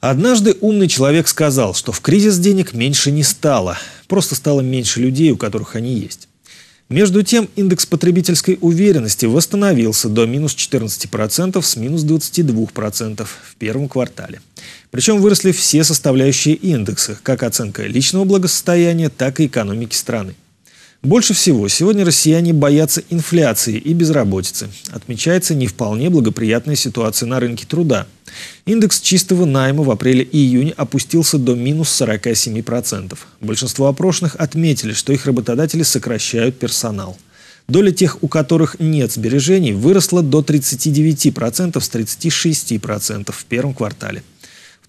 Однажды умный человек сказал, что в кризис денег меньше не стало, просто стало меньше людей, у которых они есть. Между тем, индекс потребительской уверенности восстановился до минус 14% с минус 22% в первом квартале. Причем выросли все составляющие индекса, как оценка личного благосостояния, так и экономики страны. Больше всего сегодня россияне боятся инфляции и безработицы. Отмечается не вполне благоприятная ситуация на рынке труда. Индекс чистого найма в апреле-июне и опустился до минус 47%. Большинство опрошенных отметили, что их работодатели сокращают персонал. Доля тех, у которых нет сбережений, выросла до 39% с 36% в первом квартале.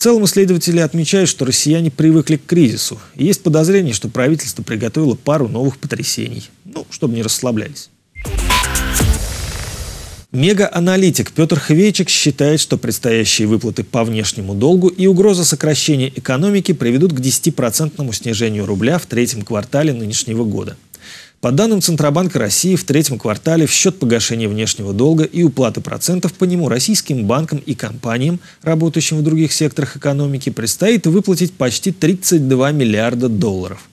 В целом исследователи отмечают, что россияне привыкли к кризису. И есть подозрение, что правительство приготовило пару новых потрясений. Ну, чтобы не расслаблялись. Мега-аналитик Петр Хвечик считает, что предстоящие выплаты по внешнему долгу и угроза сокращения экономики приведут к 10% снижению рубля в третьем квартале нынешнего года. По данным Центробанка России, в третьем квартале в счет погашения внешнего долга и уплаты процентов по нему российским банкам и компаниям, работающим в других секторах экономики, предстоит выплатить почти 32 миллиарда долларов.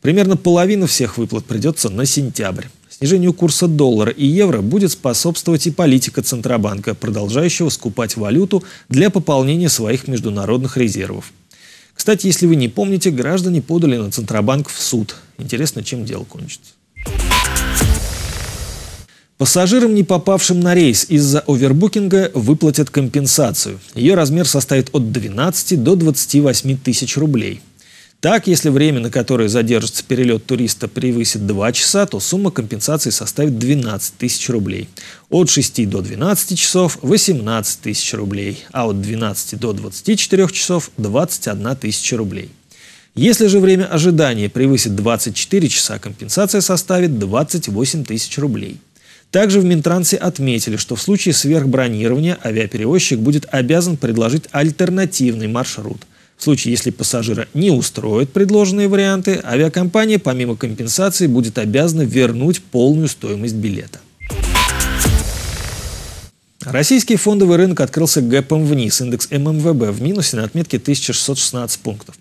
Примерно половина всех выплат придется на сентябрь. Снижению курса доллара и евро будет способствовать и политика Центробанка, продолжающего скупать валюту для пополнения своих международных резервов. Кстати, если вы не помните, граждане подали на Центробанк в суд. Интересно, чем дело кончится. Пассажирам, не попавшим на рейс из-за овербукинга, выплатят компенсацию. Ее размер составит от 12 до 28 тысяч рублей. Так, если время, на которое задержится перелет туриста, превысит 2 часа, то сумма компенсации составит 12 тысяч рублей. От 6 до 12 часов – 18 тысяч рублей, а от 12 до 24 часов – 21 тысяча рублей. Если же время ожидания превысит 24 часа, компенсация составит 28 тысяч рублей. Также в Минтрансе отметили, что в случае сверхбронирования авиаперевозчик будет обязан предложить альтернативный маршрут. В случае, если пассажира не устроят предложенные варианты, авиакомпания помимо компенсации будет обязана вернуть полную стоимость билета. Российский фондовый рынок открылся гэпом вниз. Индекс ММВБ в минусе на отметке 1616 пунктов.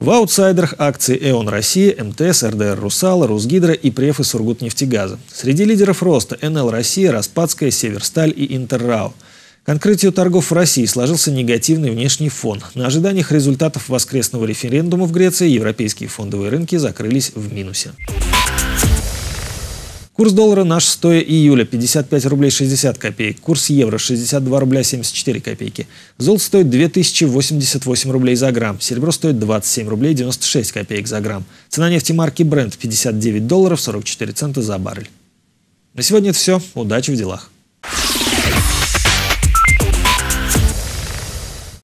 В аутсайдерах акции «Эон России, МТС, РДР «Русала», «Русгидро» и «Преф» и «Сургутнефтегаза». Среди лидеров роста «НЛ Россия», «Распадская», «Северсталь» и «Интеррау». К открытию торгов в России сложился негативный внешний фон. На ожиданиях результатов воскресного референдума в Греции европейские фондовые рынки закрылись в минусе. Курс доллара наш 6 июля 55 рублей 60 копеек. Курс евро 62 рубля 74 копейки. Золото стоит 2088 рублей за грамм. Серебро стоит 27 рублей 96 копеек за грамм. Цена нефти марки Brent 59 долларов 44 цента за баррель. На сегодня это все. Удачи в делах.